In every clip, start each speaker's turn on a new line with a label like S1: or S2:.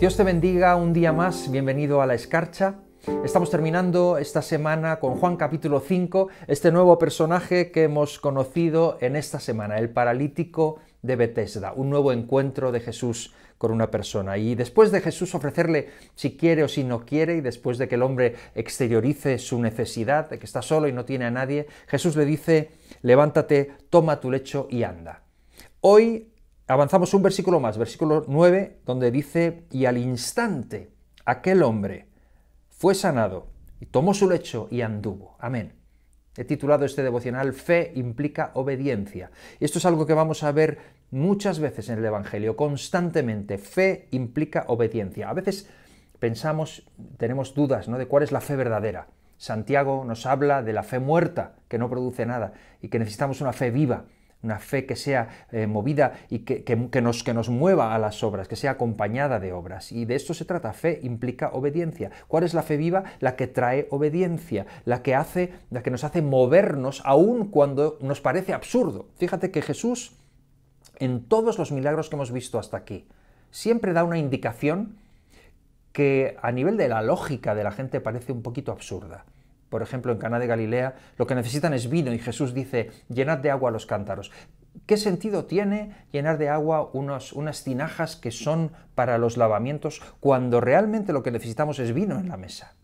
S1: Dios te bendiga un día más, bienvenido a La Escarcha. Estamos terminando esta semana con Juan capítulo 5, este nuevo personaje que hemos conocido en esta semana, el paralítico de Bethesda, un nuevo encuentro de Jesús con una persona. Y después de Jesús ofrecerle si quiere o si no quiere, y después de que el hombre exteriorice su necesidad, de que está solo y no tiene a nadie, Jesús le dice, levántate, toma tu lecho y anda. Hoy Avanzamos un versículo más, versículo 9, donde dice, y al instante aquel hombre fue sanado y tomó su lecho y anduvo. Amén. He titulado este devocional Fe implica obediencia. Esto es algo que vamos a ver muchas veces en el Evangelio, constantemente. Fe implica obediencia. A veces pensamos, tenemos dudas ¿no? de cuál es la fe verdadera. Santiago nos habla de la fe muerta, que no produce nada, y que necesitamos una fe viva una fe que sea eh, movida y que, que, nos, mueva a las obras, que sea acompañada de obras. Y de esto se trata. Fe implica obediencia. ¿Cuál es la fe viva? La que trae obediencia, la que, hace, la que nos hace movernos aun cuando nos parece absurdo. Fíjate que Jesús, en todos los milagros que hemos visto hasta aquí, siempre da una indicación que a nivel de la lógica de la gente parece un poquito absurda por ejemplo, en Cana de Galilea, lo que necesitan es vino y Jesús dice, llenad de agua los cántaros. ¿Qué sentido tiene llenar de agua unos, unas tinajas que son para los lavamientos cuando realmente lo que necesitamos es vino en la mesa?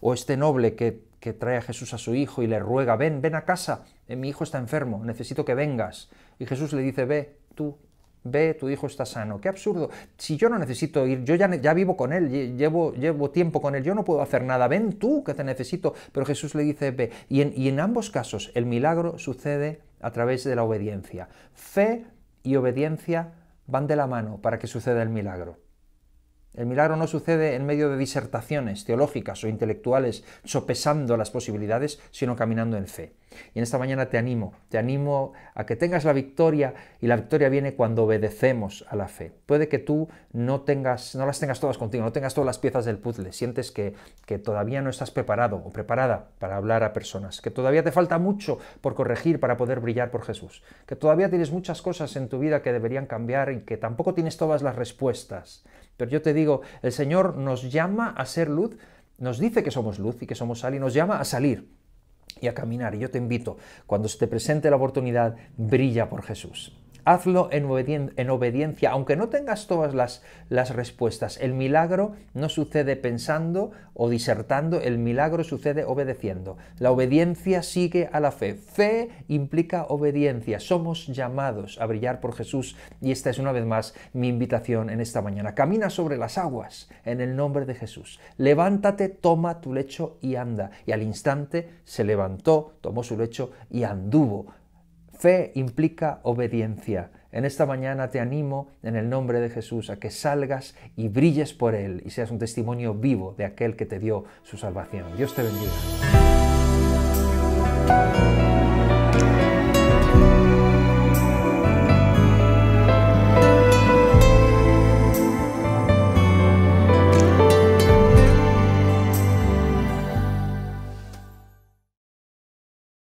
S1: O este noble que, que trae a Jesús a su hijo y le ruega, ven, ven a casa, eh, mi hijo está enfermo, necesito que vengas. Y Jesús le dice, ve, tú, Ve, tu hijo está sano. Qué absurdo. Si yo no necesito ir, yo ya, vivo con él, llevo, tiempo con él, yo no puedo hacer nada. Ven tú que te necesito. Pero Jesús le dice, ve. y en ambos casos el milagro sucede a través de la obediencia. Fe y obediencia van de la mano para que suceda el milagro. El milagro no sucede en medio de disertaciones teológicas o intelectuales sopesando las posibilidades, sino caminando en fe. Y en esta mañana te animo, te animo a que tengas la victoria y la victoria viene cuando obedecemos a la fe. Puede que tú no tengas, no las tengas todas contigo, no tengas todas las piezas del puzzle, sientes que, que todavía no estás preparado o preparada para hablar a personas, que todavía te falta mucho por corregir para poder brillar por Jesús, que todavía tienes muchas cosas en tu vida que deberían cambiar y que tampoco tienes todas las respuestas. Pero yo te digo, el Señor nos llama a ser luz, nos dice que somos luz y que somos sal y nos llama a salir, y a caminar. Y Yo te invito, cuando se te presente la oportunidad, brilla por Jesús. Hazlo en, obediencia, aunque no tengas todas las, las, respuestas. El milagro no sucede pensando o disertando, el milagro sucede obedeciendo. La obediencia sigue a la fe. Fe implica obediencia. Somos llamados a brillar por Jesús y esta es una vez más mi invitación en esta mañana. Camina sobre las aguas en el nombre de Jesús. Levántate, toma tu lecho y anda. Y al instante se levantó, tomó su lecho y anduvo. Fe implica obediencia. En esta mañana te animo en el nombre de Jesús a que salgas y brilles por Él y seas un testimonio vivo de aquel que te dio su salvación. Dios te bendiga.